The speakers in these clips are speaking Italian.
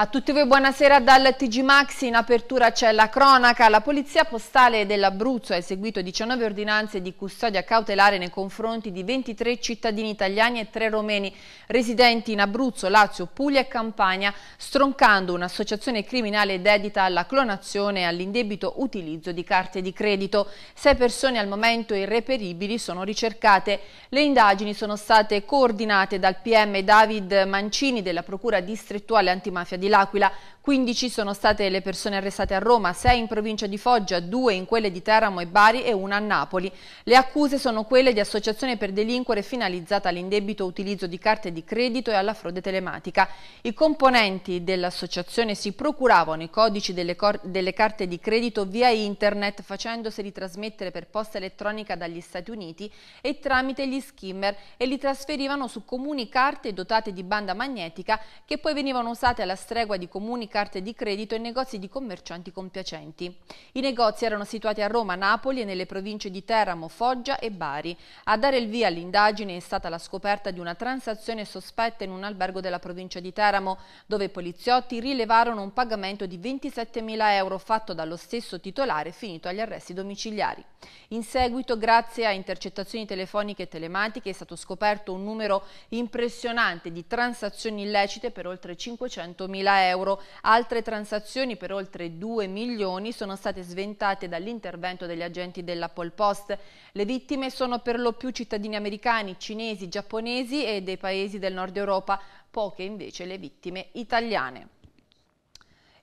A tutti voi buonasera dal TG Maxi, in apertura c'è la cronaca. La Polizia Postale dell'Abruzzo ha eseguito 19 ordinanze di custodia cautelare nei confronti di 23 cittadini italiani e 3 romeni residenti in Abruzzo, Lazio, Puglia e Campania, stroncando un'associazione criminale dedita alla clonazione e all'indebito utilizzo di carte di credito. Sei persone al momento irreperibili sono ricercate. Le indagini sono state coordinate dal PM David Mancini della Procura distrettuale antimafia di di L'Aquila. 15 sono state le persone arrestate a Roma, 6 in provincia di Foggia, 2 in quelle di Teramo e Bari e 1 a Napoli. Le accuse sono quelle di associazione per delinquere finalizzata all'indebito utilizzo di carte di credito e alla frode telematica. I componenti dell'associazione si procuravano i codici delle, delle carte di credito via internet facendoseli trasmettere per posta elettronica dagli Stati Uniti e tramite gli skimmer e li trasferivano su comuni carte dotate di banda magnetica che poi venivano usate alla strada tregua di comuni, carte di credito e negozi di commercianti compiacenti. I negozi erano situati a Roma, Napoli e nelle province di Teramo, Foggia e Bari. A dare il via all'indagine è stata la scoperta di una transazione sospetta in un albergo della provincia di Teramo, dove i poliziotti rilevarono un pagamento di 27.000 euro fatto dallo stesso titolare finito agli arresti domiciliari. In seguito, grazie a intercettazioni telefoniche e telematiche, è stato scoperto un numero impressionante di transazioni illecite per oltre 500 500.000 euro. Altre transazioni per oltre 2 milioni sono state sventate dall'intervento degli agenti della Polpost. Le vittime sono per lo più cittadini americani, cinesi, giapponesi e dei paesi del nord Europa, poche invece le vittime italiane.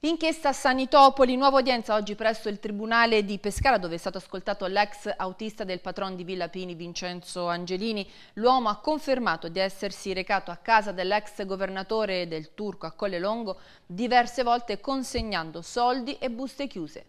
Inchiesta Sanitopoli, nuova udienza oggi presso il Tribunale di Pescara dove è stato ascoltato l'ex autista del patron di Villa Pini Vincenzo Angelini. L'uomo ha confermato di essersi recato a casa dell'ex governatore del Turco a Colle Longo diverse volte consegnando soldi e buste chiuse.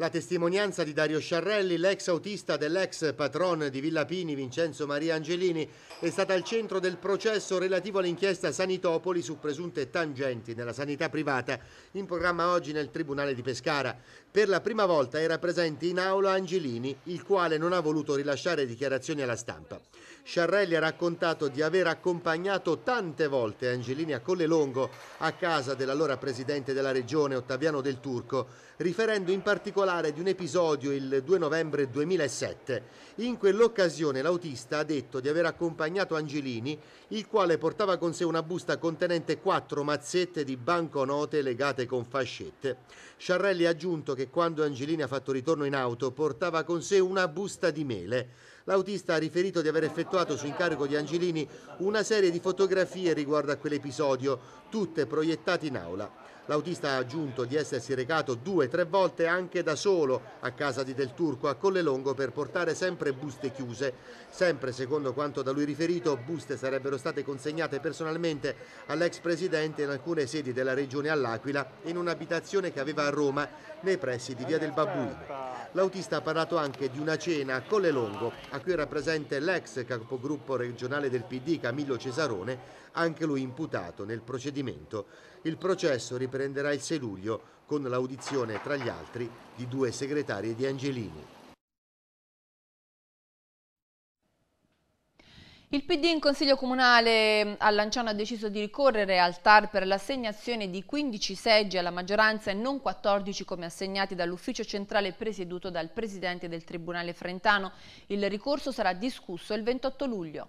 La testimonianza di Dario Sciarrelli, l'ex autista dell'ex patron di Villa Pini Vincenzo Maria Angelini, è stata al centro del processo relativo all'inchiesta Sanitopoli su presunte tangenti nella sanità privata in programma oggi nel Tribunale di Pescara. Per la prima volta era presente in aula Angelini, il quale non ha voluto rilasciare dichiarazioni alla stampa. Sciarrelli ha raccontato di aver accompagnato tante volte Angelini a Collelongo a casa dell'allora presidente della regione Ottaviano Del Turco, riferendo in particolare di un episodio il 2 novembre 2007. In quell'occasione l'autista ha detto di aver accompagnato Angelini, il quale portava con sé una busta contenente quattro mazzette di banconote legate con fascette. Sciarrelli ha aggiunto che quando Angelini ha fatto ritorno in auto portava con sé una busta di mele. L'autista ha riferito di aver effettuato su incarico di Angelini una serie di fotografie riguardo a quell'episodio, tutte proiettate in aula. L'autista ha aggiunto di essersi recato due o tre volte anche da solo a casa di Del Turco a Collelongo per portare sempre buste chiuse. Sempre secondo quanto da lui riferito, buste sarebbero state consegnate personalmente all'ex presidente in alcune sedi della regione all'Aquila in un'abitazione che aveva a Roma nei pressi di Via del Babbuino. L'autista ha parlato anche di una cena a Collelongo, a cui era presente l'ex capogruppo regionale del PD Camillo Cesarone, anche lui imputato nel procedimento. Il processo riprenderà il 6 luglio con l'audizione, tra gli altri, di due segretarie di Angelini. Il PD in Consiglio Comunale a Lanciano ha deciso di ricorrere al TAR per l'assegnazione di 15 seggi alla maggioranza e non 14 come assegnati dall'ufficio centrale presieduto dal Presidente del Tribunale Frentano. Il ricorso sarà discusso il 28 luglio.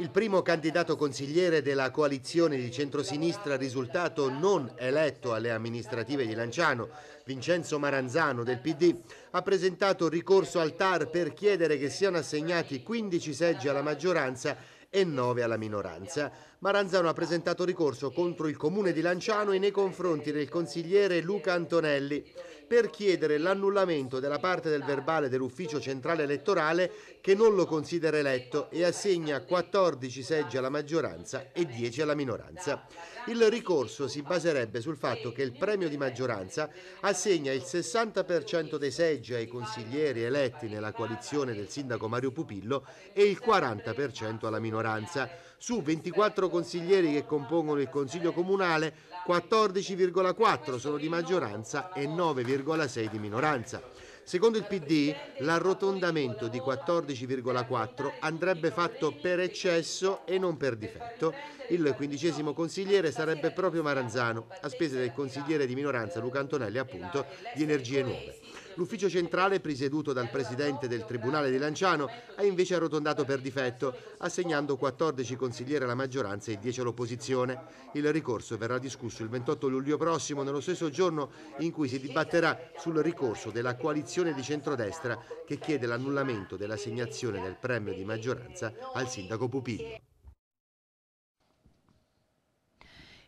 Il primo candidato consigliere della coalizione di centrosinistra risultato non eletto alle amministrative di Lanciano, Vincenzo Maranzano del PD, ha presentato ricorso al TAR per chiedere che siano assegnati 15 seggi alla maggioranza e 9 alla minoranza. Maranzano ha presentato ricorso contro il comune di Lanciano e nei confronti del consigliere Luca Antonelli per chiedere l'annullamento della parte del verbale dell'ufficio centrale elettorale che non lo considera eletto e assegna 14 seggi alla maggioranza e 10 alla minoranza. Il ricorso si baserebbe sul fatto che il premio di maggioranza assegna il 60% dei seggi ai consiglieri eletti nella coalizione del sindaco Mario Pupillo e il 40% alla minoranza su 24 consiglieri che compongono il Consiglio Comunale, 14,4 sono di maggioranza e 9,6 di minoranza. Secondo il PD l'arrotondamento di 14,4 andrebbe fatto per eccesso e non per difetto. Il quindicesimo consigliere sarebbe proprio Maranzano, a spese del consigliere di minoranza Luca Antonelli appunto di Energie Nuove. L'ufficio centrale, presieduto dal presidente del Tribunale di Lanciano, ha invece arrotondato per difetto, assegnando 14 consiglieri alla maggioranza e 10 all'opposizione. Il ricorso verrà discusso il 28 luglio prossimo, nello stesso giorno in cui si dibatterà sul ricorso della coalizione di centrodestra che chiede l'annullamento dell'assegnazione del premio di maggioranza al sindaco Pupillo.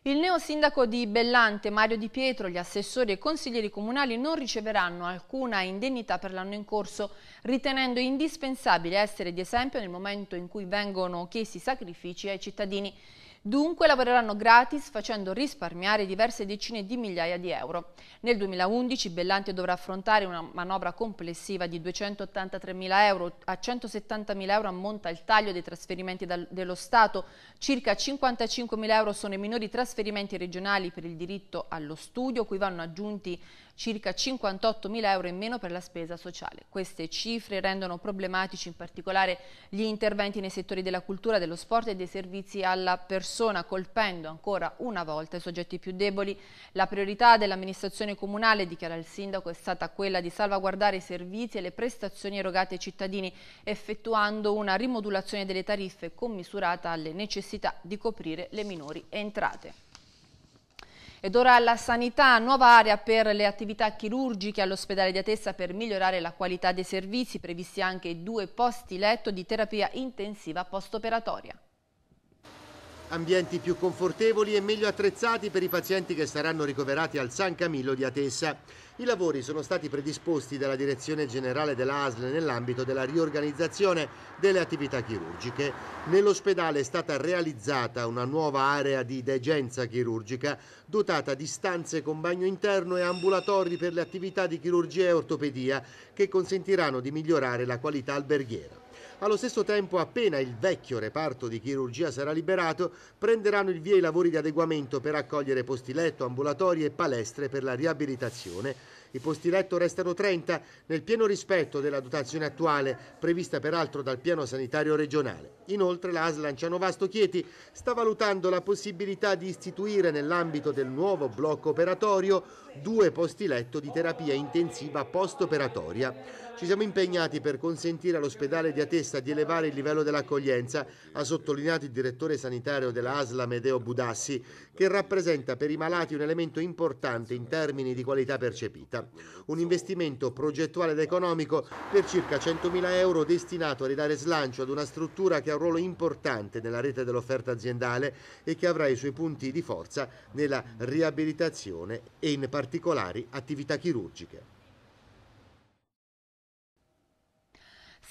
Il neosindaco di Bellante, Mario Di Pietro, gli assessori e consiglieri comunali non riceveranno alcuna indennità per l'anno in corso, ritenendo indispensabile essere di esempio nel momento in cui vengono chiesti sacrifici ai cittadini. Dunque lavoreranno gratis facendo risparmiare diverse decine di migliaia di euro. Nel 2011 Bellante dovrà affrontare una manovra complessiva di 283 mila euro. A 170 mila euro ammonta il taglio dei trasferimenti dello Stato. Circa 55 mila euro sono i minori trasferimenti regionali per il diritto allo studio, cui vanno aggiunti circa 58 mila euro in meno per la spesa sociale. Queste cifre rendono problematici in particolare gli interventi nei settori della cultura, dello sport e dei servizi alla persona, colpendo ancora una volta i soggetti più deboli. La priorità dell'amministrazione comunale, dichiara il sindaco, è stata quella di salvaguardare i servizi e le prestazioni erogate ai cittadini, effettuando una rimodulazione delle tariffe commisurata alle necessità di coprire le minori entrate. Ed ora alla sanità, nuova area per le attività chirurgiche all'ospedale di Atessa per migliorare la qualità dei servizi, previsti anche due posti letto di terapia intensiva post-operatoria. Ambienti più confortevoli e meglio attrezzati per i pazienti che saranno ricoverati al San Camillo di Atessa. I lavori sono stati predisposti dalla Direzione Generale dell'ASL nell'ambito della riorganizzazione delle attività chirurgiche. Nell'ospedale è stata realizzata una nuova area di degenza chirurgica dotata di stanze con bagno interno e ambulatori per le attività di chirurgia e ortopedia che consentiranno di migliorare la qualità alberghiera. Allo stesso tempo, appena il vecchio reparto di chirurgia sarà liberato, prenderanno il via i lavori di adeguamento per accogliere posti letto, ambulatori e palestre per la riabilitazione. I posti letto restano 30 nel pieno rispetto della dotazione attuale, prevista peraltro dal piano sanitario regionale. Inoltre la ASLAN Cianovasto Chieti sta valutando la possibilità di istituire nell'ambito del nuovo blocco operatorio due posti letto di terapia intensiva post-operatoria. Ci siamo impegnati per consentire all'ospedale di Atesta di elevare il livello dell'accoglienza, ha sottolineato il direttore sanitario della ASLA Medeo Budassi, che rappresenta per i malati un elemento importante in termini di qualità percepita. Un investimento progettuale ed economico per circa 100.000 euro destinato a ridare slancio ad una struttura che ha un ruolo importante nella rete dell'offerta aziendale e che avrà i suoi punti di forza nella riabilitazione e in particolari attività chirurgiche.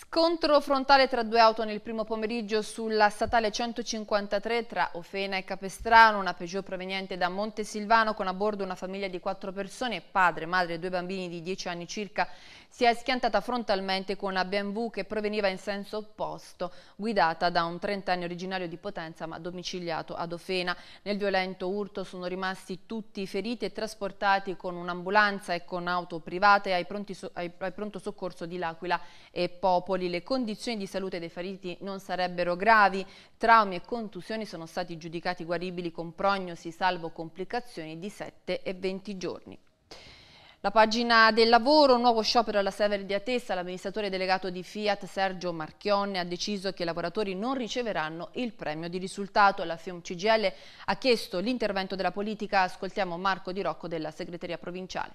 Scontro frontale tra due auto nel primo pomeriggio sulla statale 153 tra Ofena e Capestrano, una Peugeot proveniente da Montesilvano con a bordo una famiglia di quattro persone, padre, madre e due bambini di 10 anni circa si è schiantata frontalmente con una BMW che proveniva in senso opposto, guidata da un trentenne originario di Potenza ma domiciliato ad Ofena. Nel violento urto sono rimasti tutti feriti e trasportati con un'ambulanza e con auto private ai, so ai, ai pronto soccorso di L'Aquila e Popoli. Le condizioni di salute dei feriti non sarebbero gravi, traumi e contusioni sono stati giudicati guaribili con prognosi salvo complicazioni di 7 e 20 giorni. La pagina del lavoro, nuovo sciopero alla Severi di Atessa, l'amministratore delegato di Fiat Sergio Marchionne ha deciso che i lavoratori non riceveranno il premio di risultato. La FIUM CGL ha chiesto l'intervento della politica, ascoltiamo Marco Di Rocco della segreteria provinciale.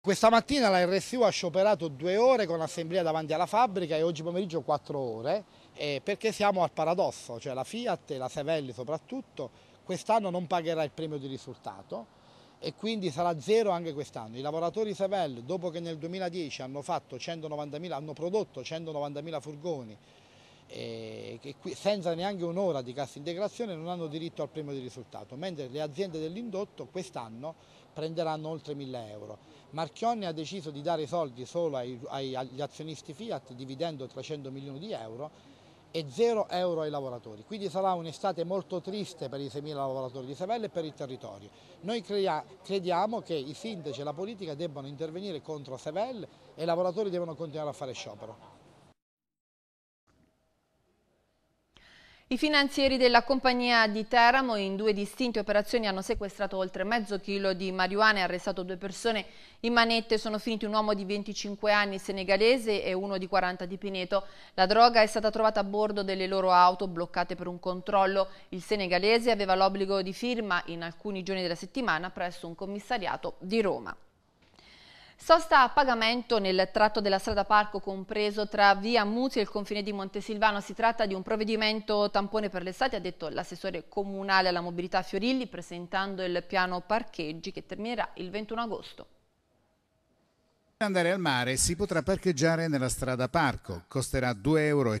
Questa mattina la RSU ha scioperato due ore con l'assemblea davanti alla fabbrica e oggi pomeriggio quattro ore eh, perché siamo al paradosso, cioè la Fiat e la Sevelli soprattutto quest'anno non pagherà il premio di risultato e quindi sarà zero anche quest'anno. I lavoratori Sevel, dopo che nel 2010 hanno, hanno prodotto 190.000 furgoni eh, qui, senza neanche un'ora di cassa integrazione non hanno diritto al premio di risultato, mentre le aziende dell'indotto quest'anno prenderanno oltre 1.000 euro. Marchionne ha deciso di dare i soldi solo ai, ai, agli azionisti Fiat dividendo 300 milioni di euro e 0 euro ai lavoratori. Quindi sarà un'estate molto triste per i 6.000 lavoratori di Savello e per il territorio. Noi crea, crediamo che i sindaci e la politica debbano intervenire contro Savello e i lavoratori devono continuare a fare sciopero. I finanzieri della compagnia di Teramo in due distinte operazioni hanno sequestrato oltre mezzo chilo di marijuana e arrestato due persone. In manette sono finiti un uomo di 25 anni senegalese e uno di 40 di Pineto. La droga è stata trovata a bordo delle loro auto bloccate per un controllo. Il senegalese aveva l'obbligo di firma in alcuni giorni della settimana presso un commissariato di Roma. Sosta a pagamento nel tratto della strada parco compreso tra via Muzio e il confine di Montesilvano. Si tratta di un provvedimento tampone per l'estate, ha detto l'assessore comunale alla mobilità Fiorilli, presentando il piano parcheggi che terminerà il 21 agosto. Per andare al mare si potrà parcheggiare nella strada parco, costerà 2,50 euro,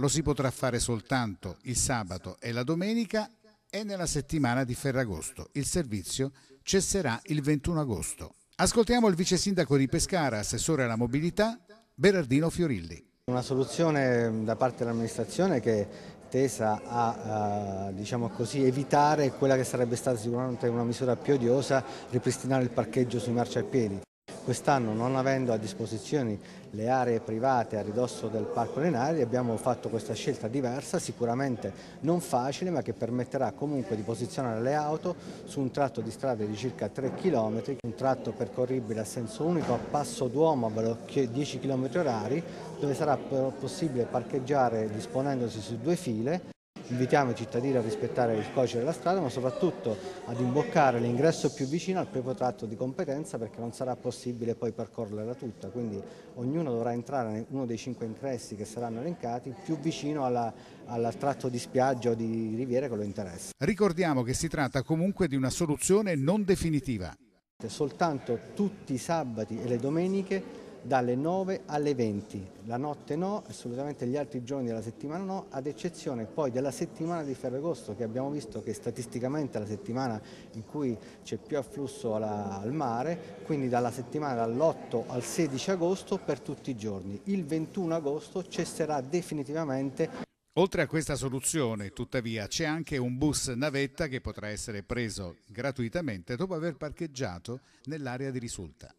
lo si potrà fare soltanto il sabato e la domenica e nella settimana di Ferragosto. Il servizio cesserà il 21 agosto. Ascoltiamo il vice sindaco di Pescara, assessore alla mobilità, Berardino Fiorilli. Una soluzione da parte dell'amministrazione che è tesa a, a diciamo così, evitare quella che sarebbe stata sicuramente una misura più odiosa, ripristinare il parcheggio sui marciapiedi. Quest'anno non avendo a disposizione le aree private a ridosso del Parco Lenari abbiamo fatto questa scelta diversa, sicuramente non facile ma che permetterà comunque di posizionare le auto su un tratto di strada di circa 3 km, un tratto percorribile a senso unico a passo d'uomo a 10 km orari dove sarà possibile parcheggiare disponendosi su due file invitiamo i cittadini a rispettare il codice della strada ma soprattutto ad imboccare l'ingresso più vicino al proprio tratto di competenza perché non sarà possibile poi percorrerla tutta, quindi ognuno dovrà entrare in uno dei cinque ingressi che saranno elencati più vicino al tratto di spiaggia o di riviera che lo interessa. Ricordiamo che si tratta comunque di una soluzione non definitiva. Soltanto tutti i sabati e le domeniche dalle 9 alle 20, la notte no, assolutamente gli altri giorni della settimana no, ad eccezione poi della settimana di Ferragosto che abbiamo visto che statisticamente è la settimana in cui c'è più afflusso alla, al mare, quindi dalla settimana dall'8 al 16 agosto per tutti i giorni. Il 21 agosto cesserà definitivamente Oltre a questa soluzione, tuttavia, c'è anche un bus navetta che potrà essere preso gratuitamente dopo aver parcheggiato nell'area di risulta.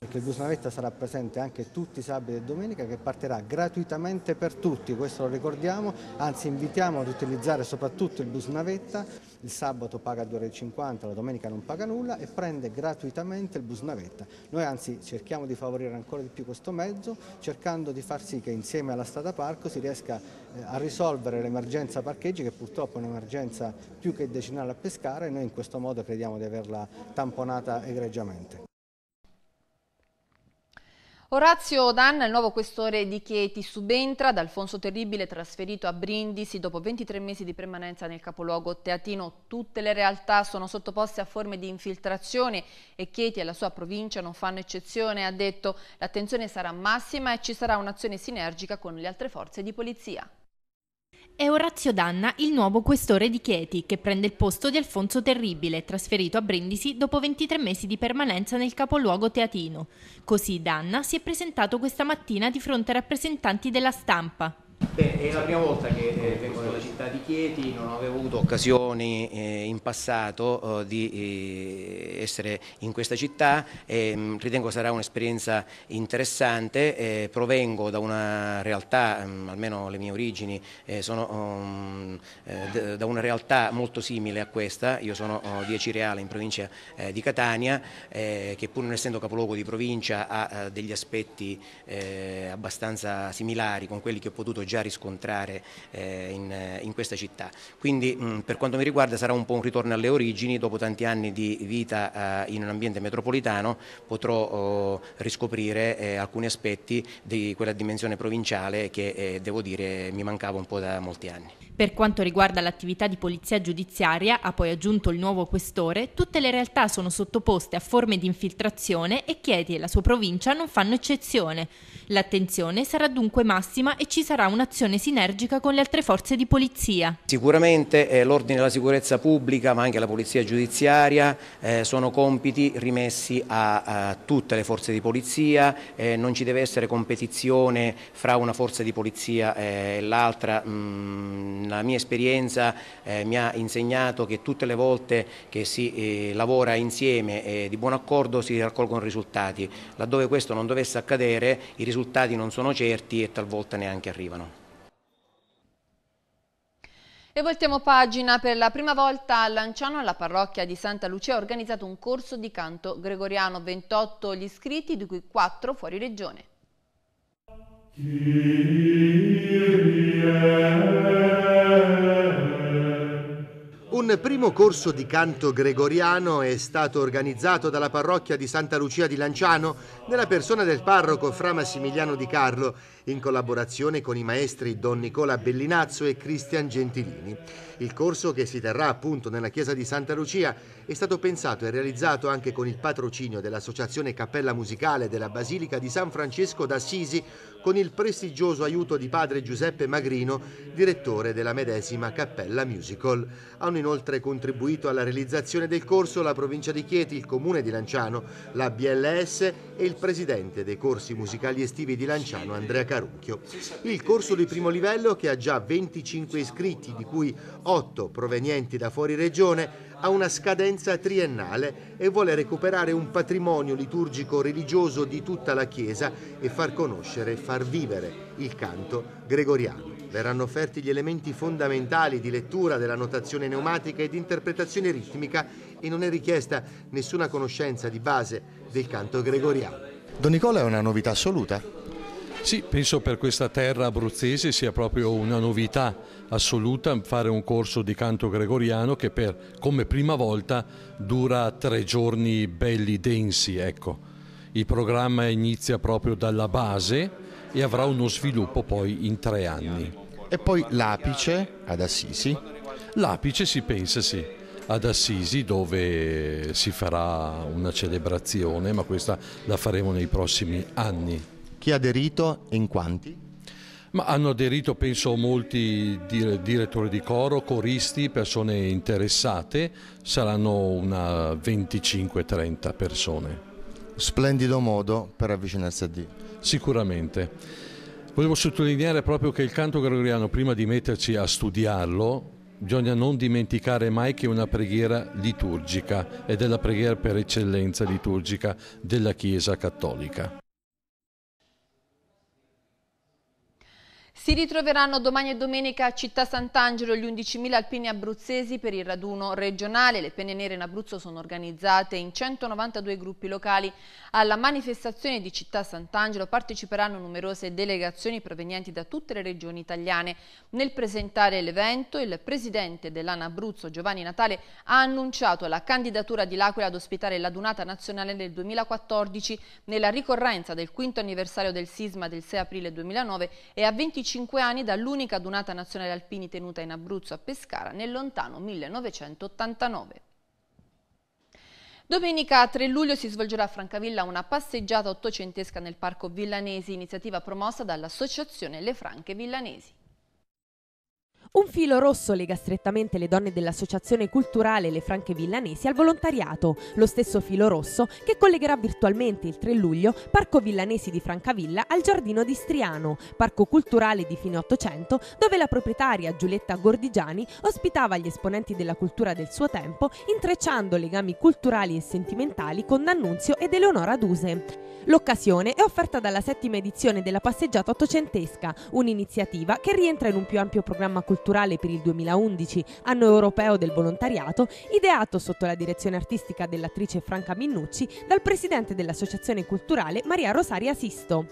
Perché Busnavetta sarà presente anche tutti i sabati e domenica che partirà gratuitamente per tutti, questo lo ricordiamo, anzi invitiamo ad utilizzare soprattutto il Busnavetta, il sabato paga 2,50 euro, la domenica non paga nulla e prende gratuitamente il Busnavetta. Noi anzi cerchiamo di favorire ancora di più questo mezzo, cercando di far sì che insieme alla strada parco si riesca eh, a risolvere l'emergenza parcheggi che purtroppo è un'emergenza più che decennale a pescare e noi in questo modo crediamo di averla tamponata egregiamente. Orazio Danna, il nuovo questore di Chieti, subentra da Alfonso Terribile trasferito a Brindisi dopo 23 mesi di permanenza nel capoluogo teatino. Tutte le realtà sono sottoposte a forme di infiltrazione e Chieti e la sua provincia non fanno eccezione, ha detto. L'attenzione sarà massima e ci sarà un'azione sinergica con le altre forze di polizia. È Orazio Danna il nuovo questore di Chieti, che prende il posto di Alfonso Terribile, trasferito a Brindisi dopo 23 mesi di permanenza nel capoluogo teatino. Così Danna si è presentato questa mattina di fronte ai rappresentanti della stampa. Beh, è la prima volta che eh, vengo città di Chieti non avevo avuto occasioni eh, in passato eh, di eh, essere in questa città e mm, ritengo sarà un'esperienza interessante, eh, provengo da una realtà, mh, mm, almeno le mie origini eh, sono um, da una realtà molto simile a questa, io sono oh, di Acireale in provincia di Catania che pur non essendo capoluogo di provincia ha degli aspetti abbastanza similari con quelli che ho potuto già riscontrare in, in in questa città. Quindi mh, mm, per quanto mi riguarda sarà un po' un ritorno alle origini, dopo tanti anni di vita eh, in un ambiente metropolitano potrò eh, riscoprire eh, alcuni aspetti di quella dimensione provinciale che eh, devo dire mi mancava un po' da molti anni. Per quanto riguarda l'attività di polizia giudiziaria, ha poi aggiunto il nuovo questore, tutte le realtà sono sottoposte a forme di infiltrazione e Chieti e la sua provincia non fanno eccezione. L'attenzione sarà dunque massima e ci sarà un'azione sinergica con le altre forze di polizia. Sicuramente eh, l'ordine della sicurezza pubblica, ma anche la polizia giudiziaria, eh, sono compiti rimessi a, a, tutte le forze di polizia, eh, non ci deve essere competizione fra una forza di polizia eh, e l'altra mm, la mia esperienza eh, mi ha insegnato che tutte le volte che si eh, lavora insieme e eh, di buon accordo si raccolgono risultati. Laddove questo non dovesse accadere i risultati non sono certi e talvolta neanche arrivano. E voltiamo pagina. Per la prima volta a Lanciano, la parrocchia di Santa Lucia ha organizzato un corso di canto gregoriano. 28 gli iscritti, di cui 4 fuori regione. Kyrie. Un primo corso di canto gregoriano è stato organizzato dalla parrocchia di Santa Lucia di Lanciano nella persona del parroco Fra Massimiliano di Carlo in collaborazione con i maestri Don Nicola Bellinazzo e Cristian Gentilini. Il corso, che si terrà appunto nella chiesa di Santa Lucia, è stato pensato e realizzato anche con il patrocinio dell'Associazione Cappella Musicale della Basilica di San Francesco d'Assisi, con il prestigioso aiuto di padre Giuseppe Magrino, direttore della medesima Cappella Musical. Hanno inoltre contribuito alla realizzazione del corso la provincia di Chieti, il comune di Lanciano, la BLS e il presidente dei corsi musicali estivi di Lanciano, Andrea Carrera. Carucchio. Il corso di primo livello, che ha già 25 iscritti, di cui 8 provenienti da fuori regione, ha una scadenza triennale e vuole recuperare un patrimonio liturgico religioso di tutta la Chiesa e far conoscere far vivere il canto gregoriano. Verranno offerti gli elementi fondamentali di lettura della notazione pneumatica e di interpretazione ritmica e non è richiesta nessuna conoscenza di base del canto gregoriano. Don Nicola è una novità assoluta. Sì, penso per questa terra abruzzese sia proprio una novità assoluta fare un corso di canto gregoriano che per come prima volta dura tre giorni belli densi. Ecco. Il programma inizia proprio dalla base e avrà uno sviluppo poi in tre anni. E poi l'apice ad Assisi? L'apice si pensa sì, ad Assisi dove si farà una celebrazione, ma questa la faremo nei prossimi anni. Chi ha aderito e in quanti? Ma hanno aderito penso molti direttori di coro, coristi, persone interessate, saranno una 25-30 persone. Splendido modo per avvicinarsi a Dio. Sicuramente. Volevo sottolineare proprio che il canto gregoriano, prima di metterci a studiarlo, bisogna non dimenticare mai che è una preghiera liturgica ed è la preghiera per eccellenza liturgica della Chiesa cattolica. Si ritroveranno domani e domenica a Città Sant'Angelo gli 11.000 alpini abruzzesi per il raduno regionale. Le penne nere in Abruzzo sono organizzate in 192 gruppi locali. Alla manifestazione di Città Sant'Angelo parteciperanno numerose delegazioni provenienti da tutte le regioni italiane. Nel presentare l'evento, il presidente dell'ANA Abruzzo, Giovanni Natale, ha annunciato la candidatura di L'Aquila ad ospitare la Dunata Nazionale nel 2014 nella ricorrenza del quinto anniversario del sisma del 6 aprile 2009 e a 25 25 anni dall'unica dunata nazionale alpini tenuta in Abruzzo a Pescara nel lontano 1989. Domenica 3 luglio si svolgerà a Francavilla una passeggiata ottocentesca nel Parco Villanesi, iniziativa promossa dall'Associazione Le Franche Villanesi. Un filo rosso lega strettamente le donne dell'Associazione Culturale Le Franche Villanesi al volontariato, lo stesso filo rosso che collegherà virtualmente il 3 luglio Parco Villanesi di Francavilla al Giardino di Striano, parco culturale di fine 800, dove la proprietaria Giulietta Gordigiani ospitava gli esponenti della cultura del suo tempo, intrecciando legami culturali e sentimentali con D'Annunzio ed Eleonora Duse. L'occasione è offerta dalla settima edizione della Passeggiata Ottocentesca, un'iniziativa che rientra in un più ampio programma culturale culturale per il 2011, anno europeo del volontariato, ideato sotto la direzione artistica dell'attrice Franca Minnucci dal presidente dell'associazione culturale Maria Rosaria Sisto.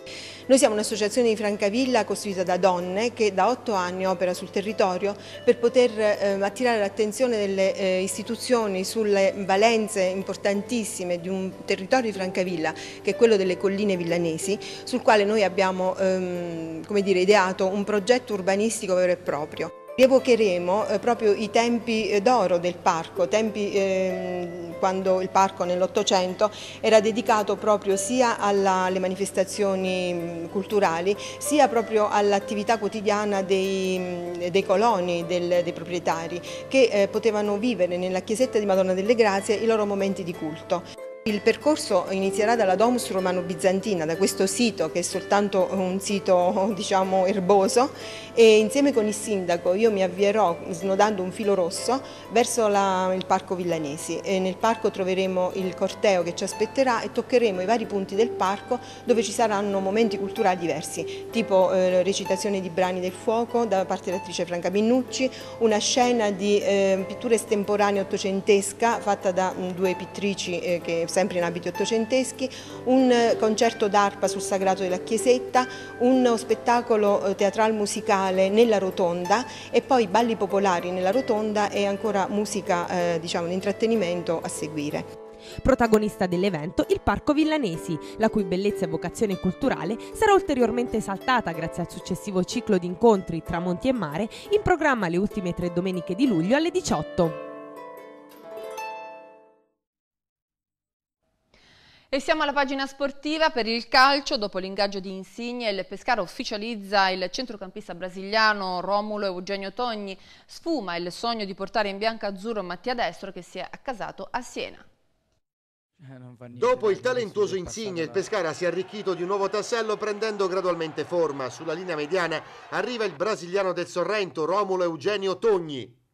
Noi siamo un'associazione di Francavilla costituita da donne che da otto anni opera sul territorio per poter eh, attirare l'attenzione delle eh, istituzioni sulle valenze importantissime di un territorio di Francavilla che è quello delle colline villanesi sul quale noi abbiamo ehm, dire, ideato un progetto urbanistico vero e proprio. Rievocheremo eh, proprio i tempi eh, d'oro del parco, tempi eh, quando il parco nell'Ottocento era dedicato proprio sia alla, alle manifestazioni mm, culturali, sia proprio all'attività quotidiana dei, mm, dei coloni, del, dei proprietari, che eh, potevano vivere nella chiesetta di Madonna delle Grazie i loro momenti di culto. Il percorso inizierà dalla Domus Romano-Bizantina, da questo sito che è soltanto un sito diciamo erboso e insieme con il sindaco io mi avvierò snodando un filo rosso verso la, il parco Villanesi e nel parco troveremo il corteo che ci aspetterà e toccheremo i vari punti del parco dove ci saranno momenti culturali diversi tipo eh, recitazione di brani del fuoco da parte dell'attrice Franca Pinnucci, una scena di eh, pittura estemporanea ottocentesca fatta da mh, mm, due pittrici eh, che sempre in abiti ottocenteschi, un eh, concerto d'arpa sul sagrato della chiesetta, uno eh, spettacolo eh, teatral musicale nella rotonda e poi balli popolari nella rotonda e ancora musica, eh, diciamo, di intrattenimento a seguire. Protagonista dell'evento il Parco Villanesi, la cui bellezza e vocazione culturale sarà ulteriormente esaltata grazie al successivo ciclo di incontri tra monti e mare in programma le ultime tre domeniche di luglio alle 18. E siamo alla pagina sportiva per il calcio, dopo l'ingaggio di Insigne il Pescara ufficializza il centrocampista brasiliano Romulo Eugenio Togni, sfuma il sogno di portare in bianco azzurro Mattia Destro che si è accasato a Siena. Eh, dopo il talentuoso Insigne, il Pescara si è arricchito di un nuovo tassello prendendo gradualmente forma. Sulla linea mediana arriva il brasiliano del Sorrento Romulo Eugenio Togni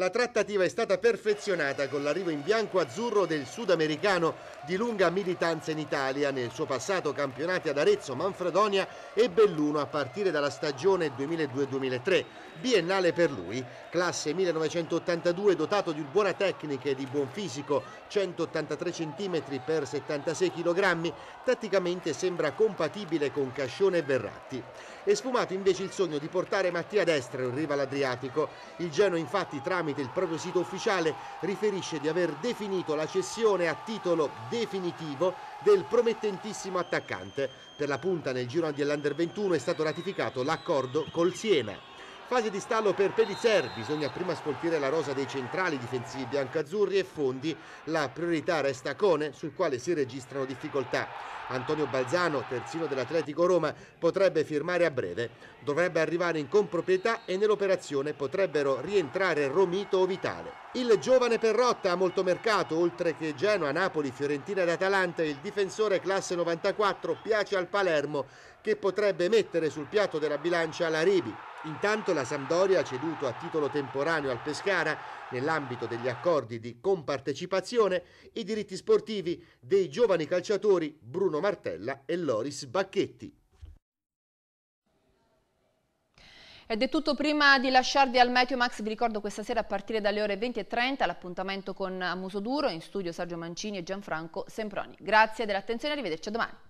la trattativa è stata perfezionata con l'arrivo in bianco-azzurro del sudamericano di lunga militanza in Italia, nel suo passato campionati ad Arezzo, Manfredonia e Belluno a partire dalla stagione 2002-2003, biennale per lui, classe 1982 dotato di buona tecnica e di buon fisico, 183 cm x 76 kg, tatticamente sembra compatibile con Cascione e Verratti. È sfumato invece il sogno di portare Mattia Destro in riva all'Adriatico. Il Geno infatti tramite il proprio sito ufficiale riferisce di aver definito la cessione a titolo definitivo del promettentissimo attaccante. Per la punta nel giro dell'Under 21 è stato ratificato l'accordo col Siena. Fase di stallo per Pelizzer, bisogna prima scolpire la rosa dei centrali difensivi biancazzurri e fondi, la priorità resta Cone sul quale si registrano difficoltà. Antonio Balzano, terzino dell'Atletico Roma, potrebbe firmare a breve, dovrebbe arrivare in comproprietà e nell'operazione potrebbero rientrare Romito o Vitale. Il giovane Perrotta ha molto mercato, oltre che Genoa, Napoli, Fiorentina ed Atalanta, il difensore classe 94 piace al Palermo che potrebbe mettere sul piatto della bilancia la Ribi. Intanto la Sampdoria ha ceduto a titolo temporaneo al Pescara, nell'ambito degli accordi di compartecipazione, i diritti sportivi dei giovani calciatori Bruno Martella e Loris Bacchetti. Ed è tutto prima di lasciarvi al Meteo Max, vi ricordo questa sera a partire dalle ore 20.30 l'appuntamento con Musoduro, in studio Sergio Mancini e Gianfranco Semproni. Grazie dell'attenzione, e arrivederci domani.